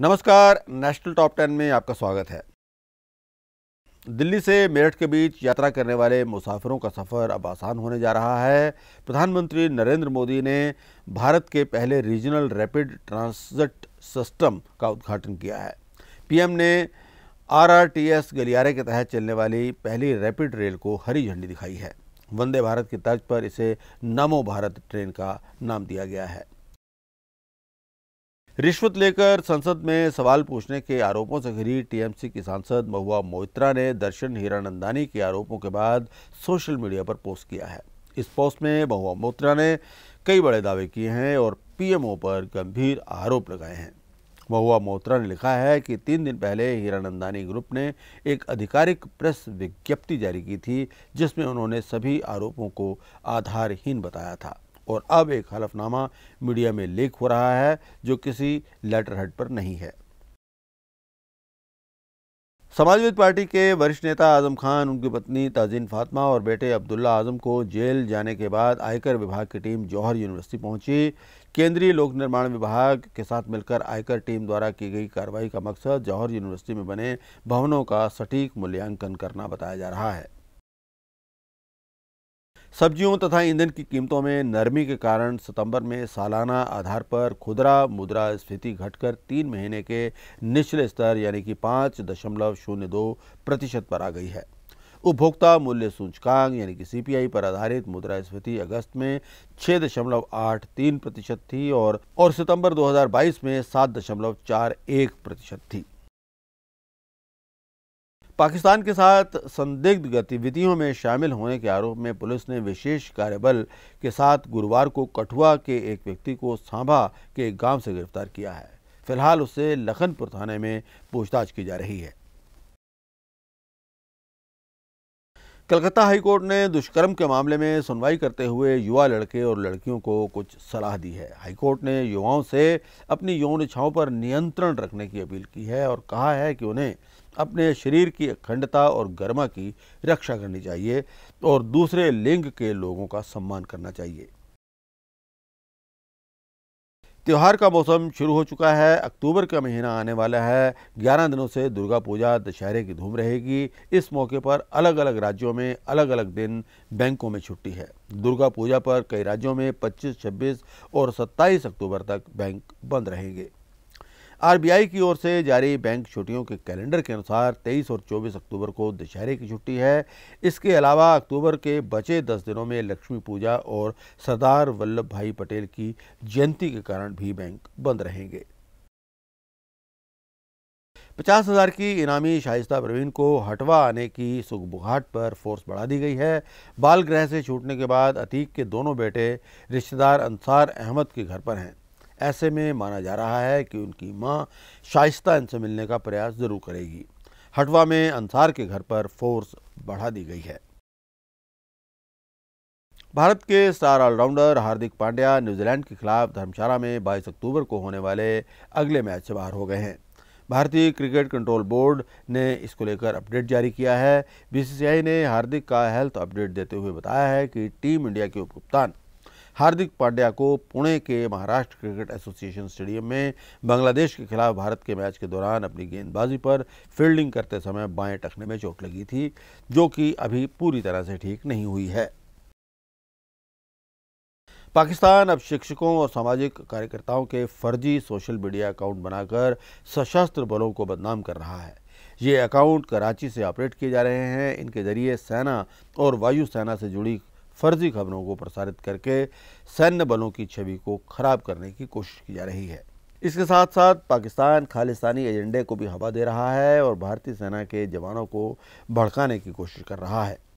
नमस्कार national top ten में आपका स्वागत है दिल्ली से मेरठ के बीच यात्रा करने वाले मुसाफिरों का सफ़र अब आसान होने जा रहा है प्रधानमंत्री नरेंद्र मोदी ने भारत के पहले रीजनल रैपिड ट्रांसिट सिस्टम का उद्घाटन किया है पीएम ने आरआरटीएस गलियारे के तहत चलने वाली पहली रैपिड रेल को हरी झंडी दिखाई है वंदे भारत की तर्ज पर इसे नमो भारत ट्रेन का नाम दिया गया है रिश्वत लेकर संसद में सवाल पूछने के आरोपों से घिरी टीएमसी की सांसद महुआ मोइत्रा ने दर्शन हीरानंदानी के आरोपों के बाद सोशल मीडिया पर पोस्ट किया है इस पोस्ट में महुआ मोइत्रा ने कई बड़े दावे किए हैं और पीएमओ पर गंभीर आरोप लगाए हैं महुआ मोत्रा ने लिखा है कि तीन दिन पहले हीरानंदानी ग्रुप ने एक आधिकारिक प्रेस विज्ञप्ति जारी की थी जिसमें उन्होंने सभी आरोपों को आधारहीन बताया था और अब एक हलफनामा मीडिया में लीक हो रहा है जो किसी लेटर हेड पर नहीं है समाजवादी पार्टी के वरिष्ठ नेता आजम खान उनकी पत्नी ताजीन फातमा और बेटे अब्दुल्ला आजम को जेल जाने के बाद आयकर विभाग की टीम जौहर यूनिवर्सिटी पहुंची केंद्रीय लोक निर्माण विभाग के साथ मिलकर आयकर टीम द्वारा की गई कार्रवाई का मकसद जौहर यूनिवर्सिटी में बने भवनों का सटीक मूल्यांकन करना बताया जा रहा है सब्जियों तथा ईंधन की कीमतों में नरमी के कारण सितंबर में सालाना आधार पर खुदरा मुद्रा स्फीति घटकर तीन महीने के निचले स्तर यानी कि पाँच दशमलव शून्य दो प्रतिशत पर आ गई है उपभोक्ता मूल्य सूचकांक यानी कि सीपीआई पर आधारित मुद्रा स्फीति अगस्त में छः दशमलव आठ तीन प्रतिशत थी और और सितंबर 2022 में सात दशमलव चार एक प्रतिशत थी पाकिस्तान के साथ संदिग्ध गतिविधियों में शामिल होने के आरोप में पुलिस ने विशेष कार्यबल के साथ गुरुवार को कठुआ के एक व्यक्ति को सांभा के एक गांव से गिरफ्तार किया है फिलहाल उसे लखनपुर थाने में पूछताछ की जा रही है कलकत्ता हाईकोर्ट ने दुष्कर्म के मामले में सुनवाई करते हुए युवा लड़के और लड़कियों को कुछ सलाह दी है हाईकोर्ट ने युवाओं से अपनी यौन इच्छाओं पर नियंत्रण रखने की अपील की है और कहा है कि उन्हें अपने शरीर की अखंडता और गर्मा की रक्षा करनी चाहिए और दूसरे लिंग के लोगों का सम्मान करना चाहिए त्यौहार का मौसम शुरू हो चुका है अक्टूबर का महीना आने वाला है ग्यारह दिनों से दुर्गा पूजा दशहरे की धूम रहेगी इस मौके पर अलग अलग राज्यों में अलग अलग दिन बैंकों में छुट्टी है दुर्गा पूजा पर कई राज्यों में 25, 26 और 27 अक्टूबर तक बैंक बंद रहेंगे आरबीआई की ओर से जारी बैंक छुट्टियों के कैलेंडर के अनुसार 23 और 24 अक्टूबर को दशहरे की छुट्टी है इसके अलावा अक्टूबर के बचे 10 दिनों में लक्ष्मी पूजा और सरदार वल्लभ भाई पटेल की जयंती के कारण भी बैंक बंद रहेंगे पचास हज़ार की इनामी शाइस्ता प्रवीण को हटवा आने की सुखबुहाट पर फोर्स बढ़ा दी गई है बाल गृह से छूटने के बाद अतीक के दोनों बेटे रिश्तेदार अंसार अहमद के घर पर हैं ऐसे में माना जा रहा है कि उनकी मां शाइस्ता इनसे मिलने का प्रयास ज़रूर करेगी हटवा में अंसार के घर पर फोर्स बढ़ा दी गई है भारत के star all rounder Hardik Pandya New Zealand के खिलाफ धर्मशाला में 22 अक्टूबर को होने वाले अगले मैच से बाहर हो गए हैं भारतीय क्रिकेट कंट्रोल बोर्ड ने इसको लेकर अपडेट जारी किया है बीसीसीआई ने हार्दिक का हेल्थ अपडेट देते हुए बताया है कि टीम इंडिया के उपकप्तान हार्दिक पांड्या को पुणे के महाराष्ट्र क्रिकेट एसोसिएशन स्टेडियम में बांग्लादेश के खिलाफ भारत के मैच के दौरान अपनी गेंदबाजी पर फील्डिंग करते समय बाएं टखने में चोट लगी थी जो कि अभी पूरी तरह से ठीक नहीं हुई है पाकिस्तान अब शिक्षकों और सामाजिक कार्यकर्ताओं के फर्जी सोशल मीडिया अकाउंट बनाकर सशस्त्र बलों को बदनाम कर रहा है ये अकाउंट कराची से ऑपरेट किए जा रहे हैं इनके जरिए सेना और वायुसेना से जुड़ी फर्जी खबरों को प्रसारित करके सैन्य बलों की छवि को खराब करने की कोशिश की जा रही है इसके साथ साथ पाकिस्तान खालिस्तानी एजेंडे को भी हवा दे रहा है और भारतीय सेना के जवानों को भड़काने की कोशिश कर रहा है